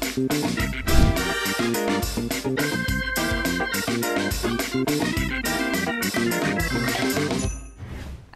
Thank you.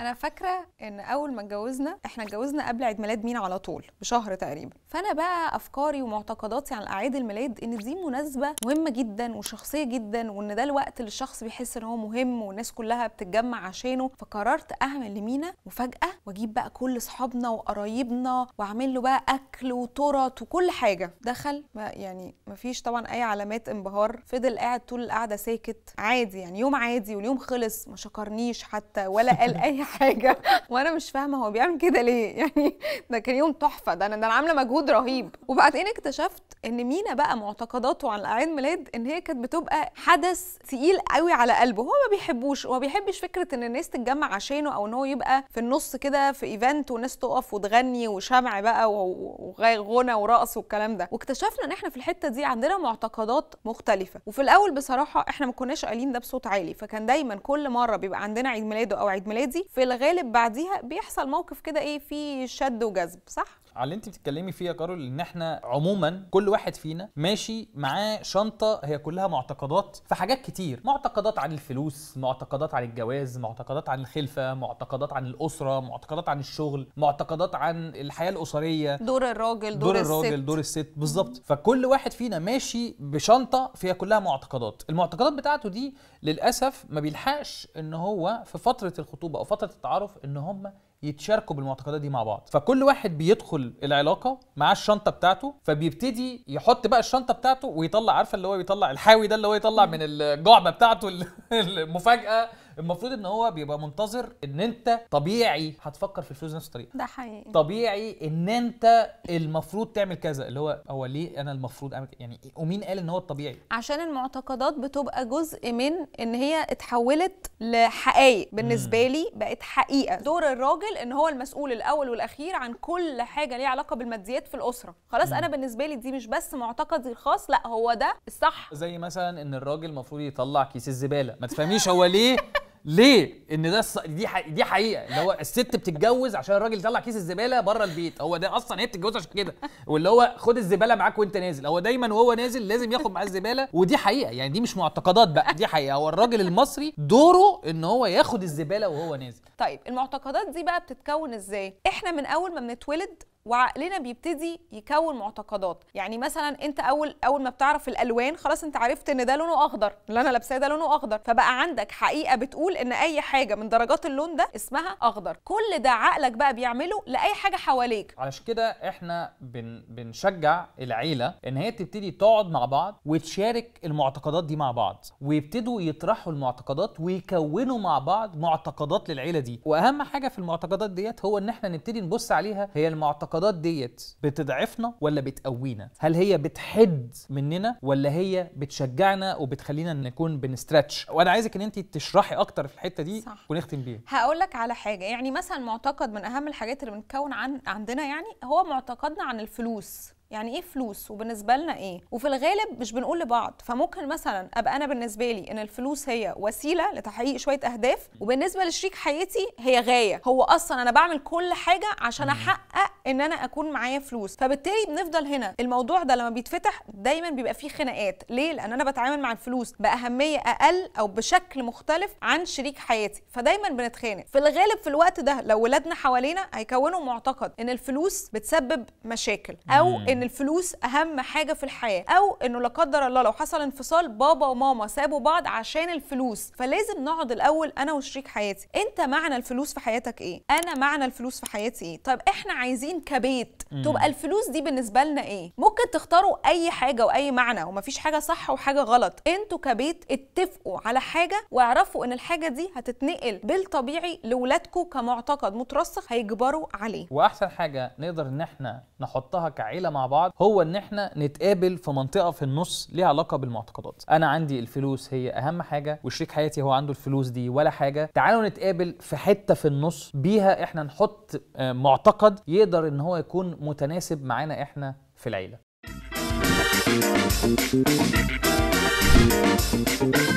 انا فاكره ان اول ما اتجوزنا احنا اتجوزنا قبل عيد ميلاد مين على طول بشهر تقريبا فانا بقى افكاري ومعتقداتي عن اعياد الميلاد ان دي مناسبه مهمه جدا وشخصيه جدا وان ده الوقت اللي الشخص بيحس ان هو مهم والناس كلها بتتجمع عشانه فقررت اعمل لمينا مفاجاه واجيب بقى كل اصحابنا وقرايبنا واعمل له بقى اكل وترط وكل حاجه دخل ما يعني مفيش طبعا اي علامات انبهار فضل قاعد طول القعده ساكت عادي يعني يوم عادي واليوم خلص ما شكرنيش حتى ولا قال اي حاجه وانا مش فاهمه هو بيعمل كده ليه يعني ده كان يوم تحفه ده انا ده انا عامله مجهود رهيب وبعدين اكتشفت ان مينا بقى معتقداته عن اعياد ميلاد ان هي كانت بتبقى حدث ثقيل قوي على قلبه هو ما بيحبوش هو ما بيحبش فكره ان الناس تتجمع عشانه او ان هو يبقى في النص كده في ايفنت والناس تقف وتغني وشمع بقى وغنى ورقص والكلام ده واكتشفنا ان احنا في الحته دي عندنا معتقدات مختلفه وفي الاول بصراحه احنا ما كناش قايلين ده بصوت عالي فكان دايما كل مره بيبقى عندنا عيد ميلاده او عيد ميلادي في في الغالب بعديها بيحصل موقف كده ايه فيه شد وجذب صح على اللي انت بتتكلمي فيه يا كارول ان احنا عموما كل واحد فينا ماشي معاه شنطه هي كلها معتقدات في حاجات كتير معتقدات عن الفلوس معتقدات عن الجواز معتقدات عن الخلفه معتقدات عن الاسره معتقدات عن الشغل معتقدات عن الحياه الاسريه دور الراجل دور, دور الراجل الست. دور الست بالظبط فكل واحد فينا ماشي بشنطه فيها كلها معتقدات المعتقدات بتاعته دي للاسف ما بيلحقش ان هو في فتره الخطوبه او فتره التعارف ان هم يتشاركوا بالمعتقدات دي مع بعض فكل واحد بيدخل العلاقه مع الشنطه بتاعته فبيبتدي يحط بقى الشنطه بتاعته ويطلع عارفه اللي هو بيطلع الحاوي ده اللي هو يطلع من الجعبه بتاعته المفاجاه المفروض ان هو بيبقى منتظر ان انت طبيعي هتفكر في الفلوس نفس الطريقه ده حقيقي طبيعي ان انت المفروض تعمل كذا اللي هو هو ليه انا المفروض اعمل يعني ومين قال ان هو الطبيعي عشان المعتقدات بتبقى جزء من ان هي اتحولت لحقائق بالنسبه لي بقت حقيقه دور الراجل ان هو المسؤول الاول والاخير عن كل حاجه ليها علاقه بالماديات في الاسره خلاص مم. انا بالنسبه لي دي مش بس معتقدي الخاص لا هو ده الصح زي مثلا ان الراجل المفروض يطلع كيس الزباله ما تفهميش هو ليه ليه؟ ان ده الص... دي دي حقيقه اللي هو الست بتتجوز عشان الراجل يطلع كيس الزباله بره البيت هو ده اصلا هي بتتجوز عشان كده واللي هو خد الزباله معاك وانت نازل هو دايما وهو نازل لازم ياخد معاه الزباله ودي حقيقه يعني دي مش معتقدات بقى دي حقيقه هو الراجل المصري دوره ان هو ياخد الزباله وهو نازل طيب المعتقدات دي بقى بتتكون ازاي احنا من اول ما بنتولد وعقلنا بيبتدي يكون معتقدات يعني مثلا انت اول اول ما بتعرف الالوان خلاص انت عرفت ان ده لونه اخضر اللي انا لابساه ده لونه اخضر فبقى عندك حقيقه بتقول ان اي حاجه من درجات اللون ده اسمها اخضر كل ده عقلك بقى بيعمله لاي حاجه حواليك علشان كده احنا بن... بنشجع العيله ان هي تبتدي تقعد مع بعض وتشارك المعتقدات دي مع بعض ويبتدوا يطرحوا المعتقدات ويكونوا مع بعض معتقدات للعيله دي واهم حاجه في المعتقدات ديت هو ان احنا نبتدي نبص عليها هي المعتقدات المعتقدات ديت بتضعفنا ولا بتقوينا هل هي بتحد مننا ولا هي بتشجعنا وبتخلينا نكون بنسترتش وانا عايزك ان انت تشرحي اكتر في الحته دي صح. ونختم بيها هقول لك على حاجه يعني مثلا معتقد من اهم الحاجات اللي بنتكون عن عندنا يعني هو معتقدنا عن الفلوس يعني ايه فلوس وبالنسبه لنا ايه وفي الغالب مش بنقول لبعض فممكن مثلا ابقى انا بالنسبه لي ان الفلوس هي وسيله لتحقيق شويه اهداف وبالنسبه لشريك حياتي هي غايه هو اصلا انا بعمل كل حاجه عشان احقق ان انا اكون معايا فلوس فبالتالي بنفضل هنا الموضوع ده لما بيتفتح دايما بيبقى فيه خناقات ليه لان انا بتعامل مع الفلوس باهميه اقل او بشكل مختلف عن شريك حياتي فدايما بنتخانق في الغالب في الوقت ده لو ولادنا حوالينا هيكونوا معتقد ان الفلوس بتسبب مشاكل او ان الفلوس اهم حاجه في الحياه او انه لا قدر الله لو حصل انفصال بابا وماما سابوا بعض عشان الفلوس فلازم نقعد الاول انا وشريك حياتي انت معنى الفلوس في حياتك ايه انا معنى الفلوس في حياتي ايه طب احنا عايزين كبيت مم. تبقى الفلوس دي بالنسبه لنا ايه ممكن تختاروا اي حاجه واي معنى ومفيش حاجه صح وحاجه غلط انتوا كبيت اتفقوا على حاجه واعرفوا ان الحاجه دي هتتنقل بالطبيعي لاولادكم كمعتقد مترسخ هيجبروا عليه واحسن حاجه نقدر ان احنا نحطها كعيله مع بعض بعض هو ان احنا نتقابل في منطقه في النص ليها علاقه بالمعتقدات انا عندي الفلوس هي اهم حاجه وشريك حياتي هو عنده الفلوس دي ولا حاجه تعالوا نتقابل في حته في النص بيها احنا نحط آه، معتقد يقدر ان هو يكون متناسب معانا احنا في العيله